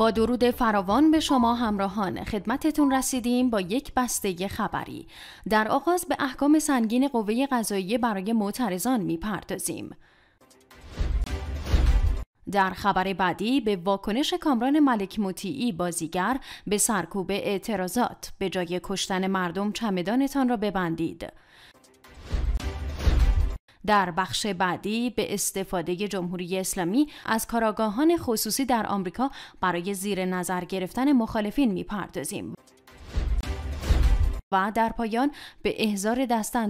با درود فراوان به شما همراهان خدمتتون رسیدیم با یک بسته خبری در آغاز به احکام سنگین قوه قضایی برای معترضان میپردازیم در خبر بعدی به واکنش کامران ملک مطیعی بازیگر به سرکوب اعتراضات به جای کشتن مردم چمدانتان را ببندید در بخش بعدی به استفاده جمهوری اسلامی از کاراگاهان خصوصی در آمریکا برای زیر نظر گرفتن مخالفین میپردازیم. و در پایان به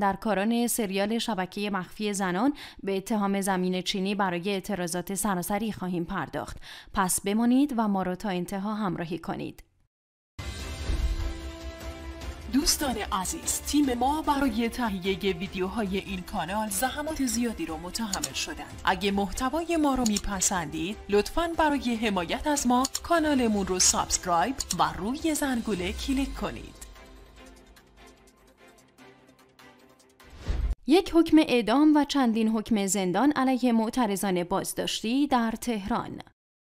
در کاران سریال شبکه مخفی زنان به اتهام زمین چینی برای اعتراضات سراسری خواهیم پرداخت پس بمانید و ما را تا انتها همراهی کنید دوستان عزیز تیم ما برای تهیه ویدیوهای این کانال زحمات زیادی را متحمل شدند اگه محتوای ما رو میپسندید لطفا برای حمایت از ما کانالمون رو سابسکرایب و روی زنگوله کلیک کنید یک حکم اعدام و چندین حکم زندان علیه معترضان بازداشتی در تهران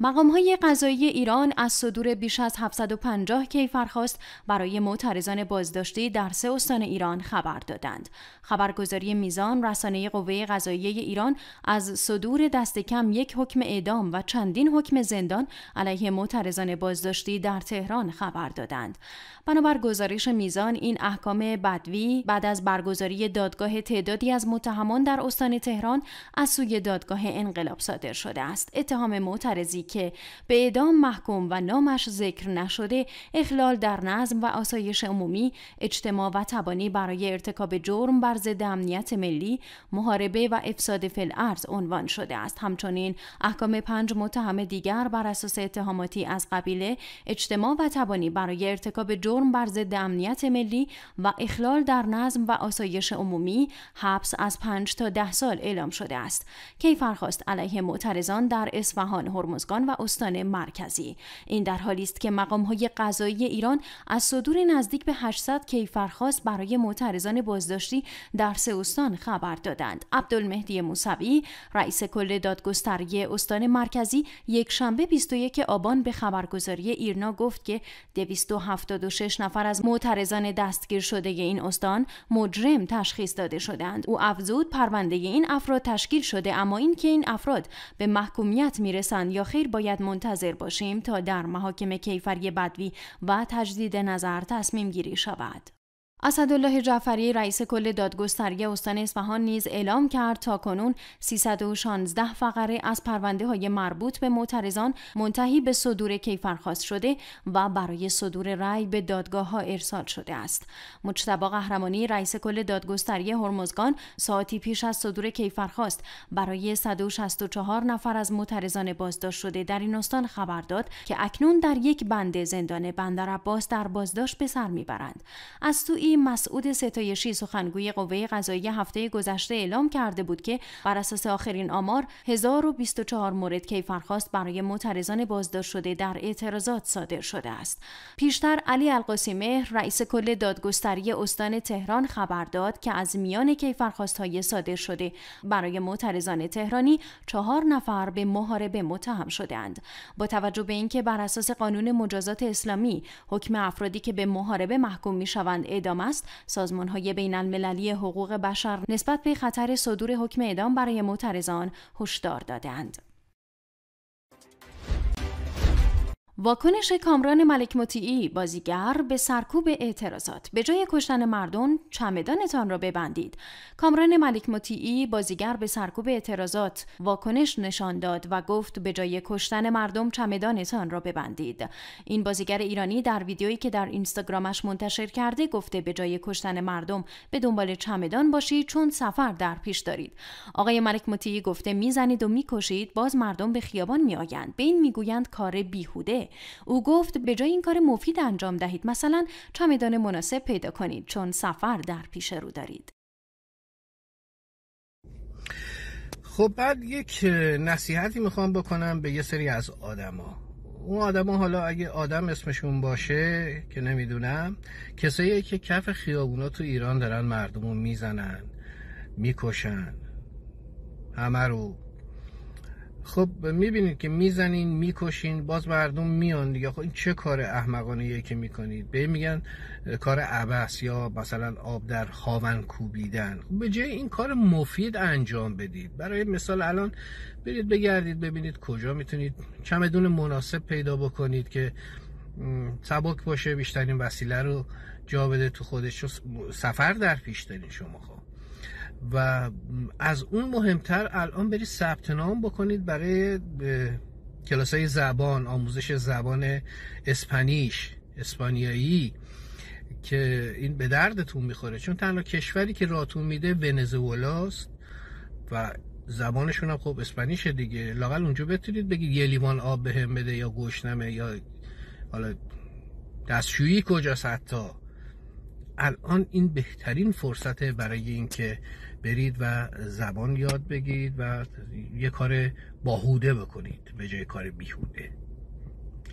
مقام های قضایی ایران از صدور بیش از 750 کیفرخواست برای معترضان بازداشتی در سه استان ایران خبر دادند. خبرگزاری میزان رسانه قوه قضایی ایران از صدور دست کم یک حکم اعدام و چندین حکم زندان علیه معترضان بازداشتی در تهران خبر دادند. بنابر گزارش میزان این احکام بدوی بعد از برگزاری دادگاه تعدادی از متهمان در استان تهران از سوی دادگاه انقلاب صادر شده است. اتهام معترضی که به اعدام محکوم و نامش ذکر نشده اخلال در نظم و آسایش عمومی اجتماع و تبانی برای ارتکاب جرم بر ضد امنیت ملی محاربه و افساد فل عنوان شده است همچنین احکام پنج متهم دیگر بر اساس اتهاماتی از قبیله اجتماع و تبانی برای ارتکاب جرم بر ضد امنیت ملی و اخلال در نظم و آسایش عمومی حبس از 5 تا ده سال اعلام شده است کیفرخواست علیه معترضان در اصفهان هرمزگان و استان مرکزی این در حالی است که های قضایی ایران از صدور نزدیک به 800 کیفرخواست برای معترضان بازداشتی در سه استان خبر دادند عبدالمهدی موسوی رئیس کل دادگستری استان مرکزی یک شنبه 21 آبان به خبرگزاری ایرنا گفت که 276 نفر از معترضان دستگیر شده این استان مجرم تشخیص داده شدند او افزود پرونده این افراد تشکیل شده اما اینکه این افراد به محکومیت میرسند یا خیر باید منتظر باشیم تا در محاکم کیفری بدوی و تجدید نظر تصمیم گیری شود. اسدالله جعفری رئیس کل دادگستری استان اصفهان نیز اعلام کرد تا کنون 316 فقره از پرونده های مربوط به معترضان منتهی به صدور کیفرخواست شده و برای صدور رأی به دادگاه ها ارسال شده است. مجتبا قهرمانی رئیس کل دادگستری هرمزگان ساعتی پیش از صدور کیفرخواست برای 164 نفر از معترضان بازداشت شده در این استان خبر داد که اکنون در یک بند زندان بندر در بازداشت به سر میبرند. از سوی مسعود ستایشی سخنگوی قوه قضایی هفته گذشته اعلام کرده بود که بر اساس آخرین آمار 1024 مورد کیفرخواست برای معترضان بازداشت شده در اعتراضات صادر شده است. پیشتر علی القاسمی رئیس کل دادگستری استان تهران خبر داد که از میان کیفرخواست های صادر شده برای معترضان تهرانی چهار نفر به محاربه متهم شدند. با توجه به اینکه بر اساس قانون مجازات اسلامی حکم افرادی که به محاربه محکوم می شوند اعدام است سازمان های بین المللی حقوق بشر نسبت به خطر صدور حکم اعدام برای معترضان هشدار دادند. واکنش کامران ملک مطیعی بازیگر به سرکوب اعتراضات به جای کشتن مردم چمدانتان را ببندید کامران ملک مطیعی بازیگر به سرکوب اعتراضات واکنش نشان داد و گفت به جای کشتن مردم چمدانتان را ببندید این بازیگر ایرانی در ویدیویی که در اینستاگرامش منتشر کرده گفته به جای کشتن مردم به دنبال چمدان باشید چون سفر در پیش دارید آقای ملک مطیعی گفته میزنید و میکشید باز مردم به خیابان میآیند به این میگویند کار بیهوده او گفت به جای این کار مفید انجام دهید مثلا چمدان مناسب پیدا کنید چون سفر در پیش رو دارید خب بعد یک نصیحتی میخوام بکنم به یه سری از آدما اون آدما حالا اگه آدم اسمشون باشه که نمیدونم کسایی که کف خیابونا تو ایران دارن مردمو میزنن میکشن همه رو خب میبینید که میزنین میکشین باز مردم میان دیگه خب این چه کار احمقانه که میکنید به میگن کار ابس یا مثلا آب در خاون کوبیدن خب به جای این کار مفید انجام بدید برای مثال الان برید بگردید ببینید کجا میتونید چمدون مناسب پیدا بکنید که سبک باشه بیشترین وسیله رو جا بده تو خودش سفر در پیش دارین شما خب و از اون مهمتر الان برید ثبت نام بکنید برای کلاس های زبان آموزش زبان اسپانیش اسپانیایی که این به دردتون میخوره چون تنها کشوری که راتون میده ونزوئلاست و زبانشون هم خب اسپانیشه دیگه لاقل اونجا بتونید بگید یه لیوان آب به هم بده یا گشنمه یا حالا دستشویی کجاست حتی الان این بهترین فرصته برای اینکه برید و زبان یاد بگیرید و یه کار باهوده بکنید به جای کار بیهوده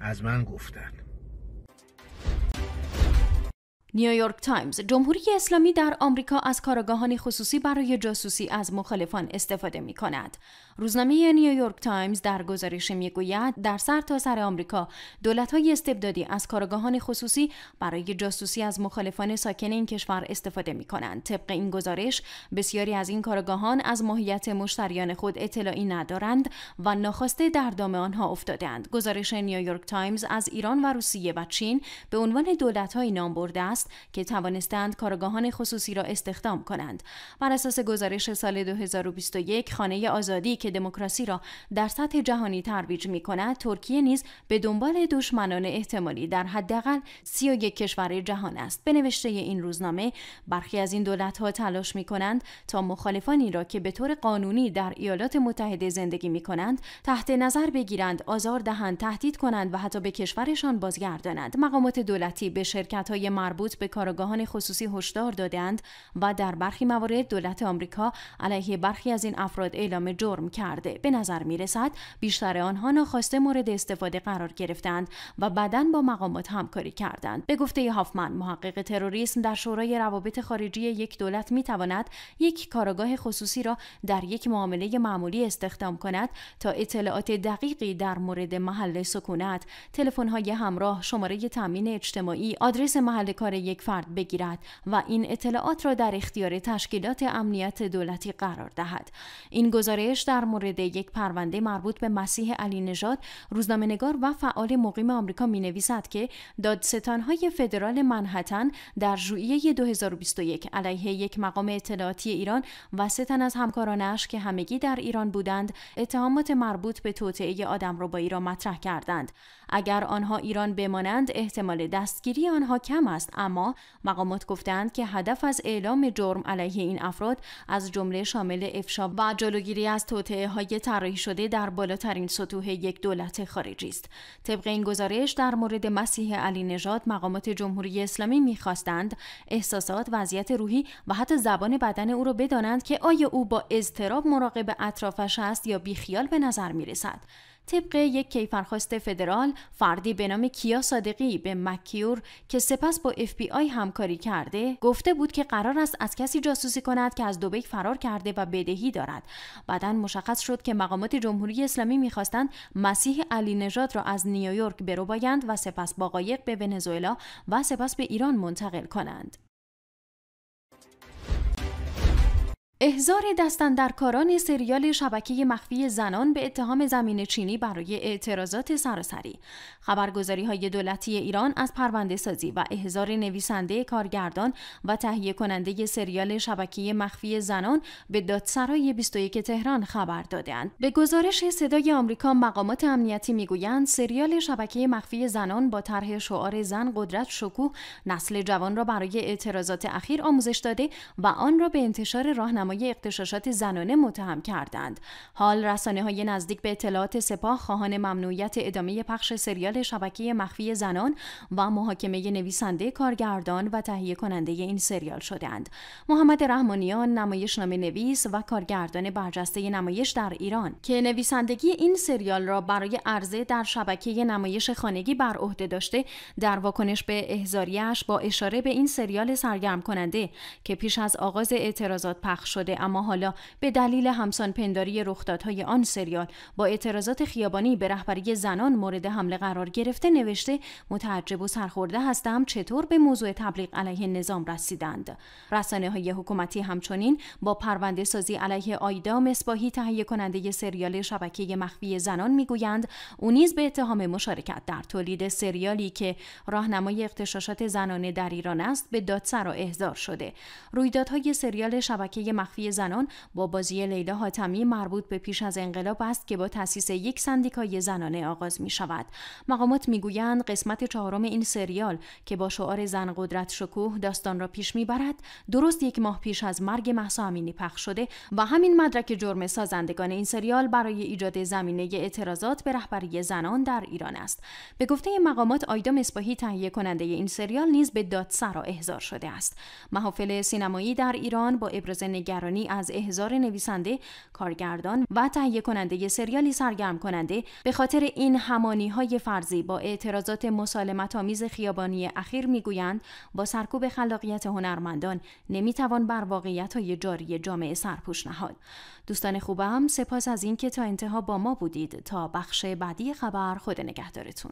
از من گفتن نیویورک تایمز جمهوری اسلامی در آمریکا از کارگاهان خصوصی برای جاسوسی از مخالفان استفاده می کند. روزنامه نیویورک تایمز در گزارش می گوید در سر تا سر آمریکا دولت های استبدادی از کارگاهان خصوصی برای جاسوسی از مخالفان ساکن این کشور استفاده می کنند. طبق این گزارش بسیاری از این کارگاهان از ماهیت مشتریان خود اطلاعی ندارند و ناخواسته در دام آنها افتادند. گزارش نیویورک تایمز از ایران و روسیه و چین به عنوان دولت های نام برده است که توانستند کارگاهان خصوصی را استخدام کنند بر اساس گزارش سال 2021 خانه آزادی که دموکراسی را در سطح جهانی ترویج می کند ترکیه نیز به دنبال دشمنان احتمالی در حداقل 31 کشور جهان است به نوشته این روزنامه برخی از این دولت ها تلاش می کنند تا مخالفانی را که به طور قانونی در ایالات متحده زندگی می کنند تحت نظر بگیرند آزار دهند تهدید کنند و حتی به کشورشان بازگردانند مقامات دولتی به شرکت های مربوط به کارگاهان خصوصی هشدار دادند و در برخی موارد دولت آمریکا علیه برخی از این افراد اعلام جرم کرده به نظر می رسد بیشتر آنها ناخواسته مورد استفاده قرار گرفتند و بعدا با مقامات همکاری کردند به گفته هافمن محقق تروریسم در شورای روابط خارجی یک دولت می تواند یک کارگاه خصوصی را در یک معامله معمولی استخدام کند تا اطلاعات دقیقی در مورد محل سکونت تلفن های همراه شماره تامین اجتماعی آدرس محل کار یک فرد بگیرد و این اطلاعات را در اختیار تشکیلات امنیت دولتی قرار دهد این گزارش در مورد یک پرونده مربوط به مسیح علی نژاد روزنامه‌نگار و فعال مقیم آمریکا نویسد که دادستانهای فدرال منحتن در ژوئیه 2021 علیه یک مقام اطلاعاتی ایران و سه از همکارانش که همگی در ایران بودند اتهامات مربوط به توطعه آدم با را مطرح کردند اگر آنها ایران بمانند احتمال دستگیری آنها کم است اما مقامات گفتند که هدف از اعلام جرم علیه این افراد از جمله شامل افشا و جلوگیری از توطعه های طراحی شده در بالاترین سطوح یک دولت خارجی است طبق این گزارش در مورد مسیح علی نژاد مقامات جمهوری اسلامی میخواستند احساسات وضعیت روحی و حتی زبان بدن او را بدانند که آیا او با اضطراب مراقب اطرافش است یا بیخیال به نظر میرسد طبق یک کیفرخواست فدرال فردی به نام کیا صادقی به مکیور که سپس با اف بی آی همکاری کرده گفته بود که قرار است از کسی جاسوسی کند که از دبی فرار کرده و بدهی دارد بعدا مشخص شد که مقامات جمهوری اسلامی میخواستند مسیح علی نژاد را از نیویورک برو و سپس با قایق به ونزوئلا و سپس به ایران منتقل کنند احزار کاران سریال شبکه مخفی زنان به اتهام زمین چینی برای اعتراضات سراسری خبرگزاری های دولتی ایران از پرونده سازی و احزار نویسنده کارگردان و تهیه کننده سریال شبکه مخفی زنان به دادسرای 21 تهران خبر دادند به گزارش صدای آمریکا مقامات امنیتی میگویند سریال شبکه مخفی زنان با طرح شعار زن قدرت شکوه نسل جوان را برای اعتراضات اخیر آموزش داده و آن را به انتشار راهنمای راهنمای زنانه متهم کردند حال رسانه های نزدیک به اطلاعات سپاه خواهان ممنوعیت ادامه پخش سریال شبکه مخفی زنان و محاکمه نویسنده کارگردان و تهیه کننده این سریال شدند محمد رحمانیان نمایشنامه نویس و کارگردان برجسته نمایش در ایران که نویسندگی این سریال را برای عرضه در شبکه نمایش خانگی بر عهده داشته در واکنش به احزاریش با اشاره به این سریال سرگرم کننده که پیش از آغاز اعتراضات پخش اما حالا به دلیل همسان پنداری رخدادهای آن سریال با اعتراضات خیابانی به رهبری زنان مورد حمله قرار گرفته نوشته متعجب و سرخورده هستم چطور به موضوع تبلیغ علیه نظام رسیدند رسانه های حکومتی همچنین با پرونده سازی علیه آیدا مصباحی تهیه کننده سریال شبکه مخفی زنان میگویند او نیز به اتهام مشارکت در تولید سریالی که راهنمای اختشاشات زنانه در ایران است به دادسرا احضار شده رویدادهای سریال شبکه مخفی مخفی زنان با بازی لیلا حاتمی مربوط به پیش از انقلاب است که با تأسیس یک سندیکای زنانه آغاز می شود. مقامات میگویند قسمت چهارم این سریال که با شعار زن قدرت شکوه داستان را پیش میبرد درست یک ماه پیش از مرگ محسا امینی پخش شده و همین مدرک جرم سازندگان این سریال برای ایجاد زمینه اعتراضات به رهبری زنان در ایران است. به گفته مقامات آیدا مصباحی تهیه کننده این سریال نیز به دادسرا احضار شده است. محافل سینمایی در ایران با ابراز نگرانی از احضار نویسنده، کارگردان و تهیه کننده سریالی سرگرم کننده به خاطر این همانی های فرضی با اعتراضات مسالمت آمیز خیابانی اخیر میگویند با سرکوب خلاقیت هنرمندان نمیتوان بر واقعیت های جاری جامعه سرپوش نهاد. دوستان خوبم سپاس از اینکه تا انتها با ما بودید تا بخش بعدی خبر خود نگهدارتون.